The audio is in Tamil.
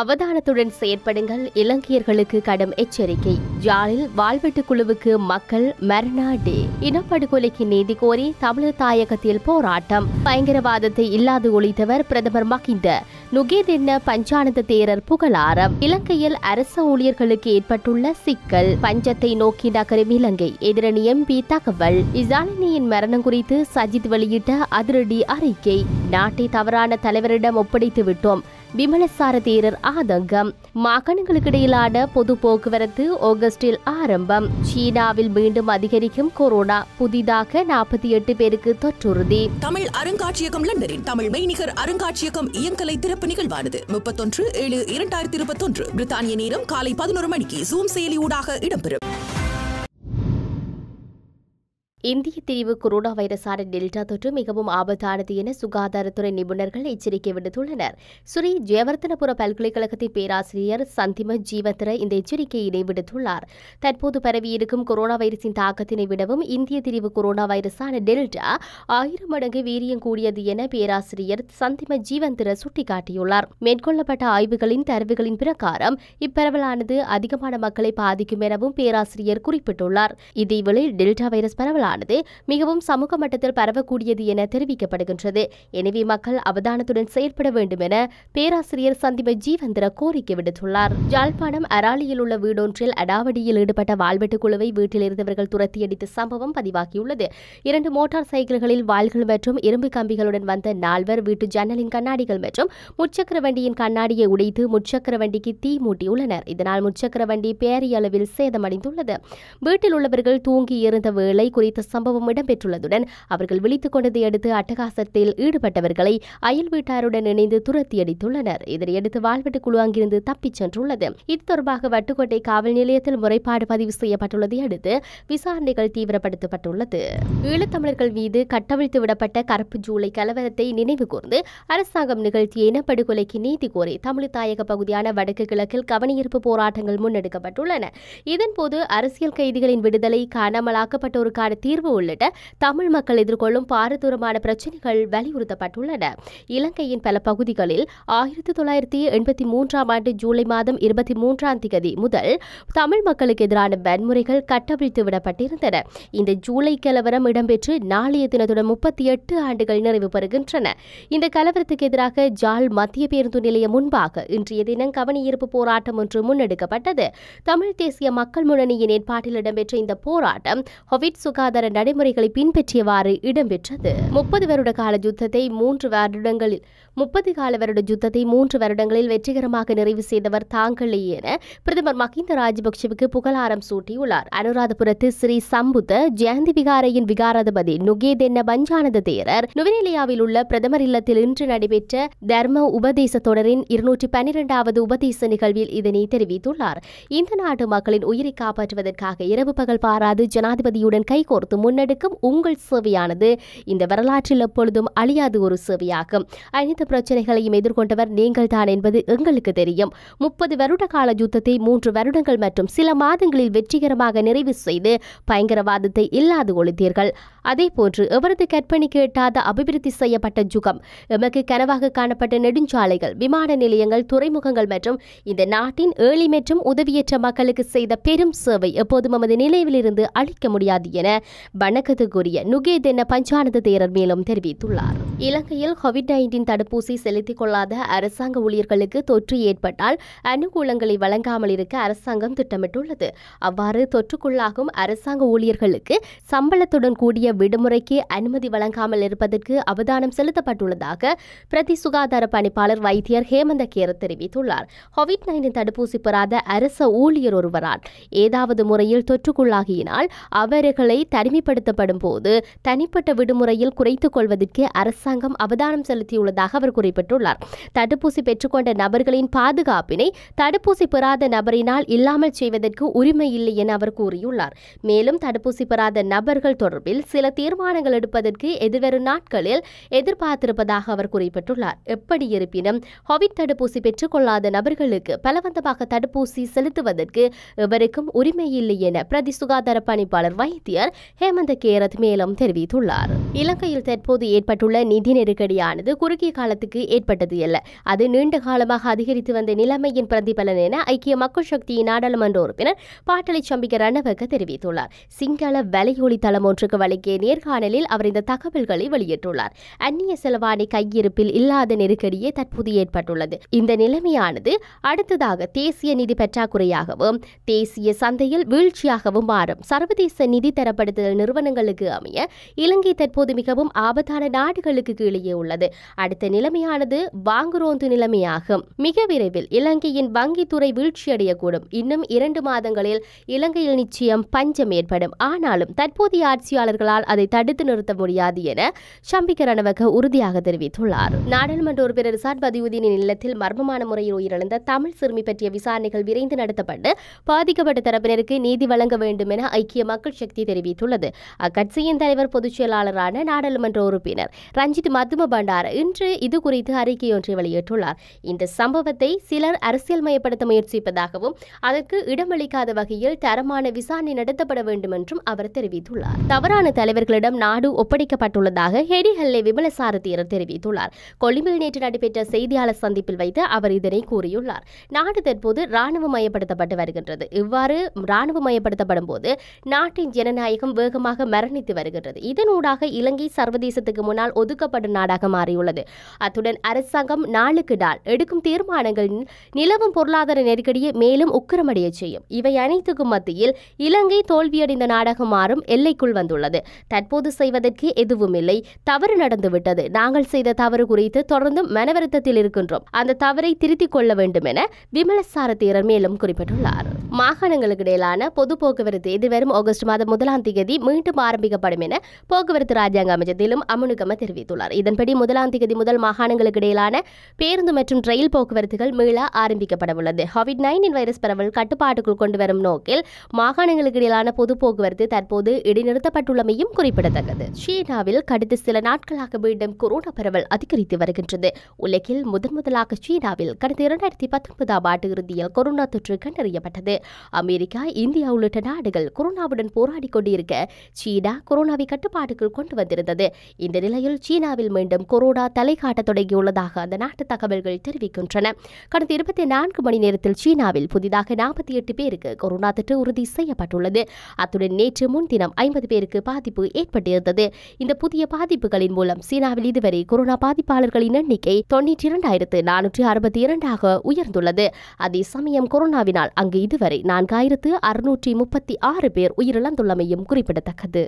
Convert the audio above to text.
அவதானத்துடன் செயற்படுங்கள் இலங்கையர்களுக்கு கடும் எச்சரிக்கை ஜாலில் வாழ்வெட்டு குழுவுக்கு மக்கள் மெர்னா டே இனப்படுகொலைக்கு நீதி கோரி தமிழர் தாயகத்தில் போராட்டம் பயங்கரவாதத்தை இல்லாது ஒழித்தவர் பிரதமர் மகிந்த நுகேதென்ன பஞ்சானந்த தேரர் புகழாரம் இலங்கையில் அரச ஊழியர்களுக்கு ஏற்பட்டுள்ள சிக்கல் பஞ்சத்தை நோக்கி நகரும் இலங்கை எதிரணி எம்பி தகவல் இசாலினியின் மரணம் குறித்து சஜித் வெளியிட்ட அதிரடி அறிக்கை நாட்டை தவறான தலைவரிடம் ஒப்படைத்து விட்டோம் விமலசார ஆதங்கம் மாகாணங்களுக்கு இடையிலான பொது போக்குவரத்து ஆகஸ்டில் ஆரம்பம் சீனாவில் மீண்டும் அதிகரிக்கும் கொரோனா புதிதாக நாற்பத்தி எட்டு பேருக்கு தொற்றுறுதி தமிழ் அருங்காட்சியகம் லண்டனின் தமிழ் மெய்நிகர் அருங்காட்சியகம் இயங்கலை திறப்பு நிகழ்வானது முப்பத்தொன்று ஏழு இரண்டாயிரத்தி இருபத்தொன்று பிரித்தானிய நேரம் காலை பதினோரு மணிக்கு ஜூம் செயலி ஊடாக இடம்பெறும் இந்திய தீவு கொரோனா வைரஸான டெல்டா தொற்று மிகவும் ஆபத்தானது என சுகாதாரத்துறை நிபுணர்கள் எச்சரிக்கை விடுத்துள்ளனர் ஸ்ரீ ஜெயவர்த்தனபுர பல்கலைக்கழகத்தின் பேராசிரியர் சந்திம ஜீவந்திர இந்த எச்சரிக்கையினை விடுத்துள்ளார் தற்போது பரவியிருக்கும் கொரோனா வைரசின் தாக்கத்தினை விடவும் இந்திய தீவு கொரோனா வைரஸான டெல்டா ஆயிரம் மடங்கு வீரியம் கூடியது என பேராசிரியர் சந்திம ஜீவந்திர சுட்டிக்காட்டியுள்ளார் மேற்கொள்ளப்பட்ட ஆய்வுகளின் தரவுகளின் பிரகாரம் இப்பரவலானது அதிகமான மக்களை பாதிக்கும் எனவும் பேராசிரியர் குறிப்பிட்டுள்ளார் இதேவேளை டெல்டா வைரஸ் பரவலான நோயானது மிகவும் சமூக மட்டத்தில் பரவக்கூடியது என தெரிவிக்கப்படுகின்றது எனவே மக்கள் அவதானத்துடன் செயல்பட வேண்டும் என பேராசிரியர் சந்திப ஜீவந்திர கோரிக்கை விடுத்துள்ளார் ஜாழ்ப்பாணம் அராலியில் உள்ள வீடொன்றில் அடாவடியில் ஈடுபட்ட வாழ்வெட்டு குழுவை வீட்டில் இருந்தவர்கள் துரத்தியடித்த சம்பவம் பதிவாகியுள்ளது இரண்டு மோட்டார் சைக்கிள்களில் வாள்கள் மற்றும் இரும்பு கம்பிகளுடன் வந்த நால்வர் வீட்டு ஜன்னலின் கண்ணாடிகள் மற்றும் முச்சக்கர வண்டியின் கண்ணாடியை உடைத்து முச்சக்கர வண்டிக்கு தீ மூட்டியுள்ளனர் இதனால் முச்சக்கர வண்டி பேரியளவில் சேதமடைந்துள்ளது வீட்டில் உள்ளவர்கள் தூங்கி இருந்த வேளை குறித்த சம்பவம் இடம்பெற்றுள்ளதுடன் அவர்கள் விழித்துக் கொண்டதை அடுத்து அட்டகாசத்தில் ஈடுபட்டவர்களை அயல் வீட்டாருடன் இணைந்து துரத்தியடித்துள்ளனர் இதனையடுத்து வாழ்வெட்டு குழு அங்கிருந்து தப்பிச் சென்றுள்ளது இது தொடர்பாக வட்டுக்கோட்டை காவல் நிலையத்தில் முறைப்பாடு பதிவு செய்யப்பட்டுள்ளதை அடுத்து விசாரணைகள் தீவிரப்படுத்தப்பட்டுள்ளது ஈழத்தமிழர்கள் மீது கட்டவிழ்த்து விடப்பட்ட கருப்பு ஜூலை கலவரத்தை நினைவு கூர்ந்து அரசாங்கம் நிகழ்த்திய இனப்படுகொலைக்கு நீதி கோரி தமிழ் தாயக பகுதியான வடக்கு கிழக்கில் கவனியீர்ப்பு போராட்டங்கள் முன்னெடுக்கப்பட்டுள்ளன இதன்போது அரசியல் கைதிகளின் விடுதலை காணாமலாக்கப்பட்டோருக்கான தீர்வு தீர்வு உள்ளிட்ட தமிழ் மக்கள் எதிர்கொள்ளும் பாரதூரமான பிரச்சினைகள் வலியுறுத்தப்பட்டுள்ளன இலங்கையின் பல பகுதிகளில் ஆயிரத்தி தொள்ளாயிரத்தி எண்பத்தி மூன்றாம் ஆண்டு ஜூலை மாதம் இருபத்தி மூன்றாம் தேதி முதல் தமிழ் மக்களுக்கு எதிரான வன்முறைகள் கட்டவிழ்த்து விடப்பட்டிருந்தன இந்த ஜூலை கலவரம் இடம்பெற்று நாளைய தினத்துடன் முப்பத்தி எட்டு ஆண்டுகள் நிறைவு பெறுகின்றன இந்த கலவரத்துக்கு எதிராக ஜால் மத்திய பேருந்து நிலையம் முன்பாக இன்றைய தினம் கவனியீர்ப்பு போராட்டம் ஒன்று முன்னெடுக்கப்பட்டது தமிழ் தேசிய மக்கள் முன்னணியின் ஏற்பாட்டில் இடம்பெற்ற இந்த போராட்டம் ஹொவிட் சுகாதார கலாச்சார நடைமுறைகளை பின்பற்றியவாறு இடம்பெற்றது முப்பது வருட கால யுத்தத்தை மூன்று வருடங்களில் முப்பது கால வருட யுத்தத்தை மூன்று வருடங்களில் வெற்றிகரமாக நிறைவு செய்தவர் தாங்களே என பிரதமர் மஹிந்த ராஜபக்சேவுக்கு புகழாரம் சூட்டியுள்ளார் அனுராதபுரத்து ஸ்ரீ சம்புத்த ஜெயந்தி விகாரையின் விகாராதிபதி நுகேதென்ன பஞ்சானந்த தேரர் நுவனிலியாவில் உள்ள பிரதமர் இல்லத்தில் இன்று நடைபெற்ற தர்ம உபதேச தொடரின் இருநூற்றி பன்னிரெண்டாவது உபதேச நிகழ்வில் இதனை தெரிவித்துள்ளார் இந்த நாட்டு மக்களின் உயிரை காப்பாற்றுவதற்காக இரவு பகல் பாராது ஜனாதிபதியுடன் கைகோர்த்து முன்னெடுக்கும் உங்கள் சேவையானது இந்த வரலாற்றில் எப்பொழுதும் அழியாத ஒரு சேவையாகும் அனைத்து அனைத்து பிரச்சனைகளையும் எதிர்கொண்டவர் நீங்கள்தான் என்பது எங்களுக்கு தெரியும் முப்பது வருட கால யுத்தத்தை மூன்று வருடங்கள் மற்றும் சில மாதங்களில் வெற்றிகரமாக நிறைவு செய்து பயங்கரவாதத்தை இல்லாது ஒழித்தீர்கள் அதே போன்று எவரது கற்பனை கேட்டாத அபிவிருத்தி செய்யப்பட்ட ஜுகம் எமக்கு கனவாக காணப்பட்ட நெடுஞ்சாலைகள் விமான நிலையங்கள் துறைமுகங்கள் மற்றும் இந்த நாட்டின் ஏழை மற்றும் உதவியற்ற மக்களுக்கு செய்த பெரும் சேவை எப்போதும் நமது நினைவிலிருந்து அழிக்க முடியாது என வணக்கத்துக்குரிய நுகேதென்ன பஞ்சானந்த தேரர் மேலும் தெரிவித்துள்ளார் இலங்கையில் கோவிட் நைன்டீன் தடுப்பு தடுப்பூசி செலுத்திக் கொள்ளாத அரசாங்க ஊழியர்களுக்கு தொற்று ஏற்பட்டால் அனுகூலங்களை வழங்காமல் இருக்க அரசாங்கம் திட்டமிட்டுள்ளது அவ்வாறு தொற்றுக்குள்ளாகும் அரசாங்க ஊழியர்களுக்கு சம்பளத்துடன் கூடிய விடுமுறைக்கு அனுமதி வழங்காமல் இருப்பதற்கு அவதானம் செலுத்தப்பட்டுள்ளதாக பிரதி சுகாதார பணிப்பாளர் வைத்தியர் ஹேமந்த கேர தெரிவித்துள்ளார் கோவிட் நைன்டீன் தடுப்பூசி பெறாத அரச ஊழியர் ஒருவரால் ஏதாவது முறையில் தொற்றுக்குள்ளாகியினால் அவர்களை தனிமைப்படுத்தப்படும் போது தனிப்பட்ட விடுமுறையில் குறைத்துக் கொள்வதற்கு அரசாங்கம் அவதானம் செலுத்தியுள்ளதாக அவர் குறிப்பிட்டுள்ளார் தடுப்பூசி பெற்றுக்கொண்ட நபர்களின் பாதுகாப்பினை தடுப்பூசி பெறாத நபரினால் இல்லாமல் செய்வதற்கு உரிமை இல்லை என அவர் கூறியுள்ளார் மேலும் தடுப்பூசி பெறாத நபர்கள் தொடர்பில் சில தீர்மானங்கள் எடுப்பதற்கு எதிர்வரும் நாட்களில் எதிர்பார்த்திருப்பதாக அவர் குறிப்பிட்டுள்ளார் எப்படி இருப்பினும் ஹொவிட் தடுப்பூசி பெற்றுக்கொள்ளாத நபர்களுக்கு பலவந்தமாக தடுப்பூசி செலுத்துவதற்கு எவருக்கும் உரிமை இல்லை என பிரதி சுகாதார பணிப்பாளர் வைத்தியர் ஹேமந்த கேரத் மேலும் தெரிவித்துள்ளார் இலங்கையில் தற்போது ஏற்பட்டுள்ள நிதி நெருக்கடியானது குறுகிய கால காலத்துக்கு ஏற்பட்டது அல்ல அது நீண்ட காலமாக அதிகரித்து வந்த நிலைமையின் பிரதிபலன் என ஐக்கிய மக்கள் சக்தியின் நாடாளுமன்ற உறுப்பினர் பாட்டலை சம்பிக்க ரணவக தெரிவித்துள்ளார் சிங்கள வலையொலி தளம் ஒன்றுக்கு வழங்கிய நேர்காணலில் அவர் இந்த தகவல்களை வெளியிட்டுள்ளார் அந்நிய செலவாணி கையிருப்பில் இல்லாத நெருக்கடியே தற்போது ஏற்பட்டுள்ளது இந்த நிலைமையானது அடுத்ததாக தேசிய நிதி பற்றாக்குறையாகவும் தேசிய சந்தையில் வீழ்ச்சியாகவும் மாறும் சர்வதேச நிதி தரப்படுத்துதல் நிறுவனங்களுக்கு அமைய இலங்கை தற்போது மிகவும் ஆபத்தான நாடுகளுக்கு கீழே உள்ளது அடுத்த நிலைமையானது வாங்குரோந்து நிலைமையாகும் மிக விரைவில் இலங்கையின் வங்கித்துறை வீழ்ச்சியடையக்கூடும் இன்னும் இரண்டு மாதங்களில் இலங்கையில் நிச்சயம் பஞ்சம் ஏற்படும் ஆனாலும் தற்போதைய ஆட்சியாளர்களால் அதை தடுத்து நிறுத்த முடியாது என ஷம்பிக ரணவக உறுதியாக தெரிவித்துள்ளார் நாடாளுமன்ற உறுப்பினர் ரிசாட் பதியுதீனின் இல்லத்தில் மர்மமான முறையில் உயிரிழந்த தமிழ் சிறுமி பற்றிய விசாரணைகள் விரைந்து நடத்தப்பட்டு பாதிக்கப்பட்ட தரப்பினருக்கு நீதி வழங்க வேண்டும் என ஐக்கிய மக்கள் சக்தி தெரிவித்துள்ளது அக்கட்சியின் தலைவர் பொதுச் செயலாளரான நாடாளுமன்ற உறுப்பினர் ரஞ்சித் மதும பண்டார இன்று இது குறித்து அறிக்கை ஒன்றை வெளியிட்டுள்ளார் இந்த சம்பவத்தை சிலர் அரசியல்மயப்படுத்த முயற்சிப்பதாகவும் அதற்கு இடமளிக்காத வகையில் தரமான விசாரணை நடத்தப்பட வேண்டும் என்றும் அவர் தெரிவித்துள்ளார் தவறான தலைவர்களிடம் நாடு ஒப்படைக்கப்பட்டுள்ளதாக ஹெடி ஹெல்லே விமலசாரதியர் தெரிவித்துள்ளார் கொழும்பில் நேற்று நடைபெற்ற செய்தியாளர் சந்திப்பில் வைத்து அவர் இதனை கூறியுள்ளார் நாடு தற்போது மயப்படுத்தப்பட்டு வருகின்றது இவ்வாறு மயப்படுத்தப்படும் போது நாட்டின் ஜனநாயகம் வேகமாக மரணித்து வருகின்றது இதனூடாக இலங்கை சர்வதேசத்துக்கு முன்னால் ஒதுக்கப்படும் நாடாக மாறியுள்ளது அத்துடன் அரசாங்கம் நாளுக்கு நாள் எடுக்கும் தீர்மானங்கள் நிலவும் பொருளாதார நெருக்கடியை மேலும் உக்கிரமடைய செய்யும் இவை அனைத்துக்கும் மத்தியில் இலங்கை தோல்வியடைந்த நாடாக மாறும் எல்லைக்குள் வந்துள்ளது தற்போது செய்வதற்கு எதுவும் இல்லை தவறு நடந்துவிட்டது நாங்கள் செய்த தவறு குறித்து தொடர்ந்து மனவருத்தத்தில் இருக்கின்றோம் அந்த தவறை திருத்திக் கொள்ள வேண்டும் என விமலசார மேலும் குறிப்பிட்டுள்ளார் மாகாணங்களுக்கு இடையிலான பொது போக்குவரத்து எதிர்வரும் ஆகஸ்ட் மாதம் முதலாம் தேதி மீண்டும் ஆரம்பிக்கப்படும் என போக்குவரத்து ராஜாங்க அமைச்சத்திலும் அமனுகம தெரிவித்துள்ளார் இதன்படி முதலாம் தேதி முதல் மாகாணங்களுக்கு இடையிலான பேருந்து மற்றும் ரயில் போக்குவரத்துகள் மீள ஆரம்பிக்கப்படவுள்ளது கோவிட் நைன்டீன் வைரஸ் பரவல் கட்டுப்பாட்டுக்குள் கொண்டு வரும் நோக்கில் மாகாணங்களுக்கு இடையிலான பொது போக்குவரத்து தற்போது இடைநிறுத்தப்பட்டுள்ளமையும் குறிப்பிடத்தக்கது சீனாவில் கடந்த சில நாட்களாக மீண்டும் கொரோனா பரவல் அதிகரித்து வருகின்றது உலகில் முதன் முதலாக சீனாவில் கடந்த இரண்டாயிரத்தி பத்தொன்பதாம் ஆண்டு இறுதியில் கொரோனா தொற்று கண்டறியப்பட்டது அமெரிக்கா இந்தியா உள்ளிட்ட நாடுகள் கொரோனாவுடன் போராடி கொண்டிருக்க சீனா கொரோனாவை கட்டுப்பாட்டுக்குள் கொண்டு வந்திருந்தது இந்த நிலையில் சீனாவில் மீண்டும் கொரோனா தலைகாட்டு காட்டத் தொடங்கியுள்ளதாக அந்த நாட்டு தகவல்கள் தெரிவிக்கின்றன கடந்த இருபத்தி நான்கு மணி நேரத்தில் சீனாவில் புதிதாக நாற்பத்தி எட்டு பேருக்கு கொரோனா தொற்று உறுதி செய்யப்பட்டுள்ளது அத்துடன் நேற்று முன்தினம் ஐம்பது பேருக்கு பாதிப்பு ஏற்பட்டிருந்தது இந்த புதிய பாதிப்புகளின் மூலம் சீனாவில் இதுவரை கொரோனா பாதிப்பாளர்களின் எண்ணிக்கை தொன்னூற்றி இரண்டாயிரத்து நானூற்றி அறுபத்தி இரண்டாக உயர்ந்துள்ளது அதே சமயம் கொரோனாவினால் அங்கு இதுவரை நான்காயிரத்து அறுநூற்றி முப்பத்தி ஆறு பேர் உயிரிழந்துள்ளமையும் குறிப்பிடத்தக்கது